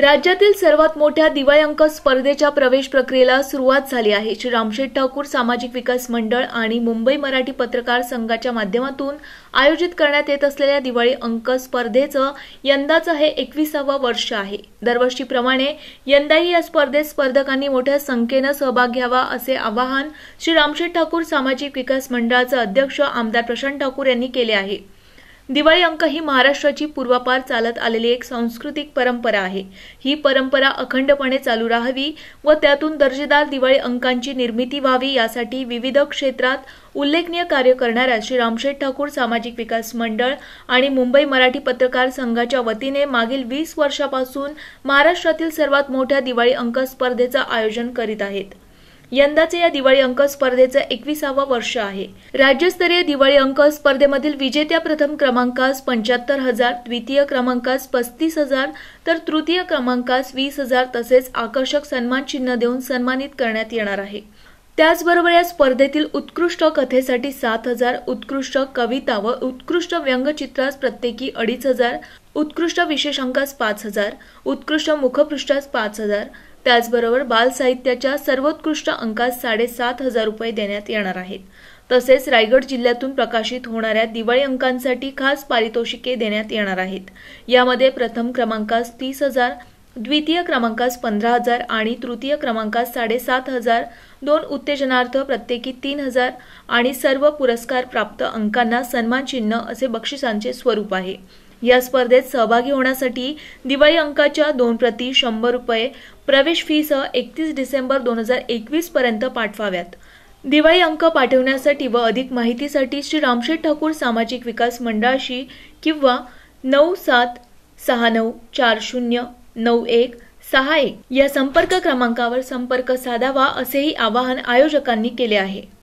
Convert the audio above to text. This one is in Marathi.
राज्यातील सर्वात मोठ्या दिवाळी अंक स्पर्धेच्या प्रवेश प्रक्रियेला सुरुवात झाली आहे श्री रामशेठ ठाकूर सामाजिक विकास मंडळ आणि मुंबई मराठी पत्रकार संघाच्या माध्यमातून आयोजित करण्यात येत असलेल्या दिवाळी अंक स्पर्धेचं यंदाचं हे एकविसावं वर्ष आहे दरवर्षीप्रमाणे यंदाही या स्पर्धेत स्पर्धकांनी मोठ्या संख्येनं सहभाग घ्यावा असे आवाहन श्री रामशेठ ठाकूर सामाजिक विकास मंडळाचे अध्यक्ष आमदार प्रशांत ठाकूर यांनी केले आहे दिवाळी अंक ही महाराष्ट्राची पूर्वापार चालत आलेली एक सांस्कृतिक परंपरा आहे ही परंपरा अखंडपणे चालू राहावी व त्यातून दर्जेदार दिवाळी अंकांची निर्मिती व्हावी यासाठी विविध क्षेत्रात उल्लेखनीय कार्य करणाऱ्या श्री रामशेठ ठाकूर सामाजिक विकास मंडळ आणि मुंबई मराठी पत्रकार संघाच्या वतीने मागील वीस वर्षापासून महाराष्ट्रातील सर्वात मोठ्या दिवाळी अंक स्पर्धेचं आयोजन करीत आहेत यंदाचे या दिवाळी अंक स्पर्धेचं एकविसावं वर्ष आहे राज्यस्तरीय दिवाळी अंक स्पर्धेमधील विजेत्या प्रथम क्रमांकास पंच्याहत्तर हजार द्वितीय क्रमांकास पस्तीस हजार तर तृतीय क्रमांकास वीस हजार तसेच आकर्षक सन्मान चिन्ह देऊन सन्मानित करण्यात येणार आहे त्याचबरोबर या स्पर्धेतील उत्कृष्ट कथेसाठी सात हजार उत्कृष्ट कविता व उत्कृष्ट व्यंगचित्रास प्रत्येकी अडीच हजार उत्कृष्ट विशेषांकास पाच हजार उत्कृष्ट मुखपृष्ठास पाच हजार त्याचबरोबर बालसाहित्याच्या सर्वोत्कृष्ट अंकास साडेसात हजार रुपये देण्यात येणार आहेत तसेच रायगड जिल्ह्यातून प्रकाशित होणाऱ्या दिवाळी अंकांसाठी खास पारितोषिके देण्यात येणार आहेत यामध्ये प्रथम क्रमांकास तीस हजार द्वितीय क्रमांकास पंधरा हजार आणि तृतीय क्रमांकास साडेसात हजार दोन उत्तेजनार्थ प्रत्येकी तीन हजार आणि सर्व पुरस्कार प्राप्त अंकांना सन्मान चिन्ह असे बक्षिसांचे स्वरूप आहे या स्पर्धेत सहभागी होण्यासाठी दिवाळी अंकाच्या दोन प्रति शंभर रुपये प्रवेश फीसह एकतीस डिसेंबर दोन हजार एकवीस पर्यंत पाठवाव्यात दिवाळी अंक पाठवण्यासाठी व अधिक माहितीसाठी श्री रामशेठ ठाकूर सामाजिक विकास मंडळाशी किंवा नऊ सात सहा नऊ चार शून्य नऊ एक सहा एक या संपर्क क्रमांकावर संपर्क साधावा असेही आवाहन आयोजकांनी केले आहे